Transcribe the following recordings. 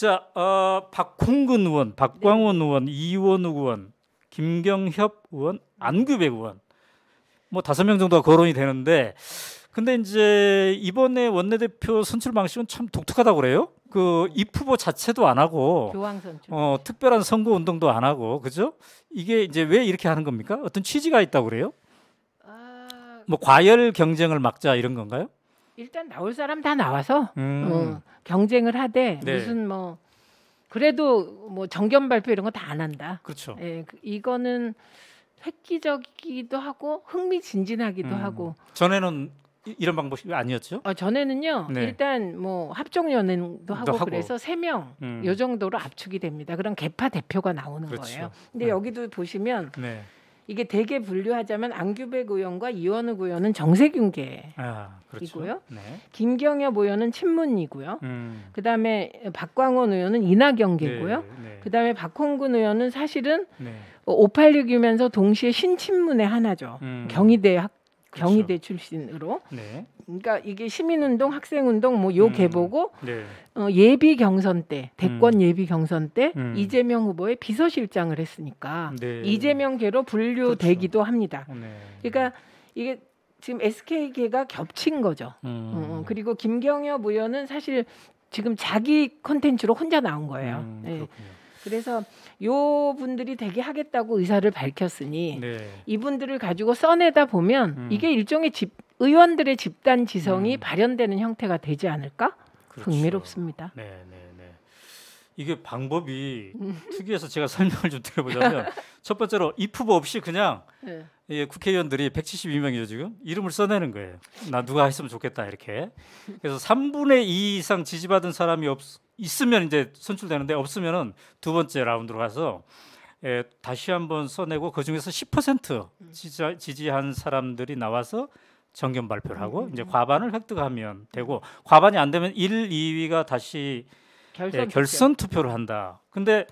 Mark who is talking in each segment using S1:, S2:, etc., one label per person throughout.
S1: 자, 어, 박홍근 의원, 박광원 네. 의원, 이원우 의원, 김경협 의원, 안규백 의원 뭐 다섯 명 정도가 거론이 되는데 근데 이제 이번에 원내대표 선출 방식은 참 독특하다고 그래요. 그 입후보 자체도 안 하고 어, 특별한 선거 운동도 안 하고 그죠? 이게 이제 왜 이렇게 하는 겁니까? 어떤 취지가 있다고 그래요? 아, 뭐 과열 경쟁을 막자 이런 건가요?
S2: 일단 나올 사람 다 나와서 음. 어, 경쟁을 하되 네. 무슨 뭐 그래도 뭐 정견 발표 이런 거 다 안 한다. 그렇죠. 예, 그 이거는 획기적이기도 하고 흥미진진하기도 음. 하고.
S1: 전에는 이, 런 방법이 아니었죠? 어, 전에는요. 네.
S2: 일단 뭐 합종 연행도 하고, 하고, 그래서 세 명요 음. 정도로 압축이 됩니다. 그럼 개파 대표가 나오는 그렇죠. 거예요. 근데 음. 여기도 보시면 네. 이게 대개 분류하자면 안규백 의원과 이원욱 의원은 정세균계이고요. 아, 그렇죠. 네. 김경엽 의원은 친문이고요. 음. 그다음에 박광원 의원은 이낙연계고요. 네, 네. 그다음에 박홍근 의원은 사실은 네. 586이면서 동시에 신친문의 하나죠. 음. 경희대 학 그렇죠. 경희대 그렇죠. 출신으로. 네. 그러니까 이게 시민운동, 학생운동 뭐요 음. 개보고 네. 어, 예비 경선 때 대권 음. 예비 경선 때 음. 이재명 후보의 비서실장을 했으니까 네. 이재명계로 분류되기도 그렇죠. 합니다. 어, 네. 그러니까 이게 지금 SK계가 겹친 거죠. 음. 어, 어, 그리고 김경엽 의원은 사실 지금 자기 콘텐츠로 혼자 나온 거예요. 음, 네. 요 그래서 요 분들이 되게 하겠다고 의사를 밝혔으니 네. 이분들을 가지고 써내다 보면 음. 이게 일종의 집 의원들의 집단 지성이 음. 발현되는 형태가 되지 않을까 그렇죠. 흥미롭습니다.
S1: 네, 네, 네. 이게 방법이 음. 특이해서 제가 설명을 좀 드려보자면 첫 번째로 이프보 없이 그냥 네. 예, 국회의원들이 172명이죠 지금 이름을 써내는 거예요. 나 누가 했으면 좋겠다 이렇게. 그래서 3분의 2 이상 지지받은 사람이 없, 있으면 이제 선출되는데 없으면은 두 번째 라운드로 가서 예, 다시 한번 써내고 그 중에서 10% 음. 지지, 지지한 사람들이 나와서 정견 발표를 하고 음, 이제 과반을 획득하면 되고 과반이 안 되면 1, 2위가 다시 결선, 예, 결선 투표. 를 한다. 근데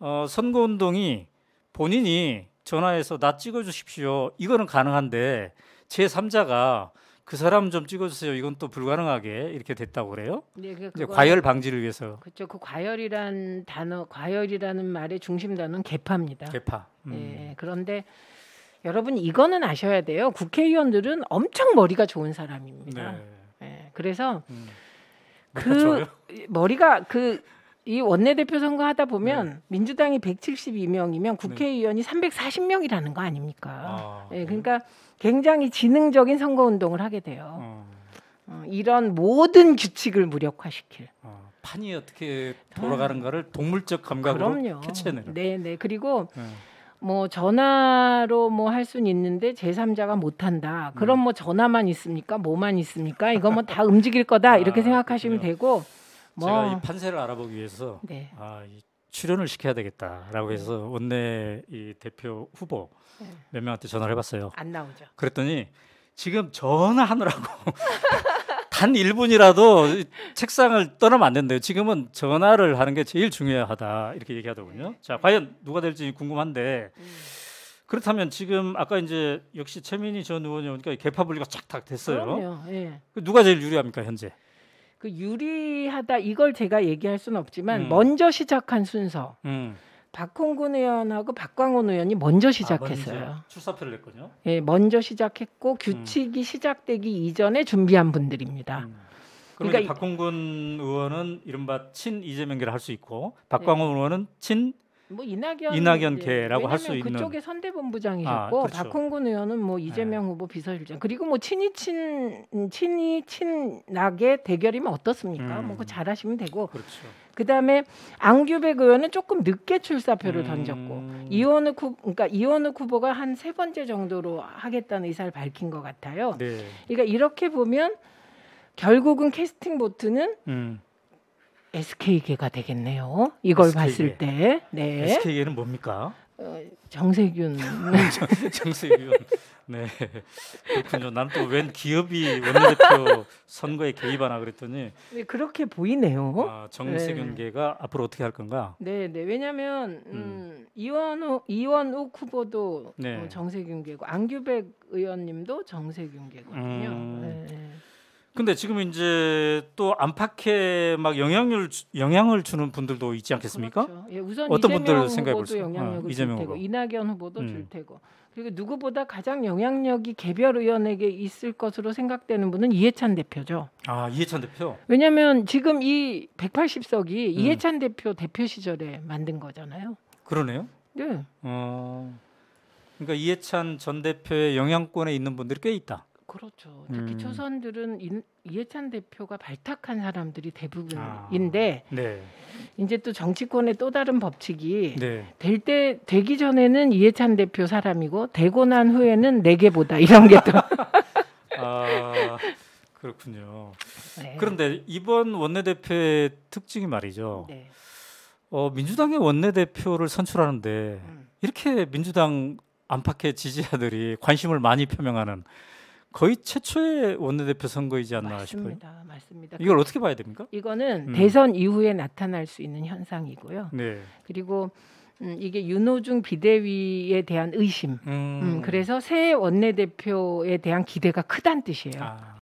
S1: 어, 선거 운동이 본인이 전화해서 나 찍어 주십시오. 이거는 가능한데 제 3자가 그 사람 좀 찍어주세요. 이건 또 불가능하게 이렇게 됐다고 그래요. 네, 그러 이제 과열 방지를 위해서.
S2: 그렇죠. 그 과열이란 단어, 과열이라는 말의 중심 단어는 개파입니다. 개파. 음. 예, 그런데 여러분 이거는 아셔야 돼요. 국회의원들은 엄청 머리가 좋은 사람입니다. 네. 예, 그래서. 음. 그 머리가 그 이 원내대표 선거 하다 보면 네. 민주당이 172명이면 국회의원이 네. 340명이라는 거 아닙니까? 아, 네, 그러니까 굉장히 지능적인 선거 운동을 하게 돼요. 어. 어, 이런 모든 규칙을 무력화시킬.
S1: 어, 판이 어떻게 돌아가는가를 동물적 감각으로 캐치해내는. 네, 네. 그리고 네.
S2: 뭐 전화로 뭐 할 수는 있는데 제3자가 못 한다. 그럼 음. 뭐 전화만 있습니까? 뭐만 있습니까? 이거 뭐 다 움직일 거다. 아, 이렇게 아, 생각하시면 그래요. 되고 뭐 제가 이
S1: 판세를 알아보기 위해서 네. 아, 이 출연을 시켜야 되겠다라고 해서 네. 원내 이 대표 후보 네. 몇 명한테 전화를 해봤어요. 안 나오죠. 그랬더니 지금 전화하느라고 단 1분이라도 책상을 떠나면 안 된대요. 지금은 전화를 하는 게 제일 중요하다. 이렇게 얘기하더군요. 자, 과연 누가 될지 궁금한데 음. 그렇다면 지금 아까 이제 역시 최민희 전 의원이 오니까 개파 분리가 쫙딱 됐어요. 그럼요. 예. 그 누가 제일 유리합니까, 현재?
S2: 그 유리하다 이걸 제가 얘기할 수는 없지만 음. 먼저 시작한 순서. 음. 박홍근 의원하고 박광훈 의원이 먼저 시작했어요. 아, 먼저
S1: 출사표를 냈군요.
S2: 예, 먼저 시작했고 음. 규칙이 음. 시작되기 이전에 준비한 분들입니다. 음.
S1: 그러니까 박홍근 의원은 이른바 친 이재명계를 할 수 있고 예. 박광훈 예. 의원은 친뭐 이낙연 이낙연 계라고 예, 할수 있는 그쪽에
S2: 선대본부장이셨고 아, 그렇죠. 박홍근 의원은 뭐 이재명 네. 후보 비서실장 그리고 뭐 친이 친 친이 친낙게 대결이면 어떻습니까? 뭐 음. 뭐그 잘하시면 되고 그렇죠. 그다음에 안규백 의원은 조금 늦게 출사표를 음. 던졌고 이원우 후, 그러니까 이원욱 후보가 한 세 번째 정도로 하겠다는 의사를 밝힌 것 같아요. 네. 그러니까 이렇게 보면 결국은 캐스팅 보트는 음. SK계가 되겠네요. 이걸 SK계. 봤을 때. 네.
S1: SK계는 뭡니까? 어, 정세균. 정세균. 네. 그렇군요. 난또웬 기업이 원내대표 선거에 개입하나 그랬더니 네, 그렇게 보이네요. 아, 정세균계가 네. 앞으로 어떻게 할 건가?
S2: 네, 네. 왜냐하면 음, 음. 이원우 이원욱 후보도 네. 어, 뭐 정세균계고 안규백 의원님도 정세균계거든요.
S1: 음. 네. 네. 근데 지금 이제 또 안팎에 막 영향을 영향을 주는 분들도 있지 않겠습니까? 그렇죠. 예, 우선 어떤 분들 생각해 보세요. 영향력을 어, 줄 테고 후보.
S2: 이낙연 후보도 음. 줄 테고 그리고 누구보다 가장 영향력이 개별 의원에게 있을 것으로 생각되는 분은 이해찬 대표죠.
S1: 아 이해찬 대표.
S2: 왜냐면 지금 이 180석이 음. 이해찬 대표 대표 시절에 만든 거잖아요.
S1: 그러네요. 네. 어, 그러니까 이해찬 전 대표의 영향권에 있는 분들이 꽤 있다.
S2: 그렇죠. 특히 음. 초선들은 인, 이해찬 대표가 발탁한 사람들이 대부분인데 아, 네. 이제 또 정치권의 또 다른 법칙이 네. 될때 되기 전에는 이해찬 대표 사람이고 되고 난 후에는 내게보다 이런 게 또.
S1: 아 그렇군요. 네. 그런데 이번 원내대표의 특징이 말이죠. 네. 어, 민주당의 원내대표를 선출하는데 음. 이렇게 민주당 안팎의 지지자들이 관심을 많이 표명하는 거의 최초의 원내대표 선거이지 않나 맞습니다. 싶어요. 맞습니다. 이걸 어떻게 봐야 됩니까?
S2: 이거는 음. 대선 이후에 나타날 수 있는 현상이고요. 네. 그리고 음, 이게 윤호중 비대위에 대한 의심. 음. 음, 그래서 새 원내대표에 대한 기대가 크단 뜻이에요. 아.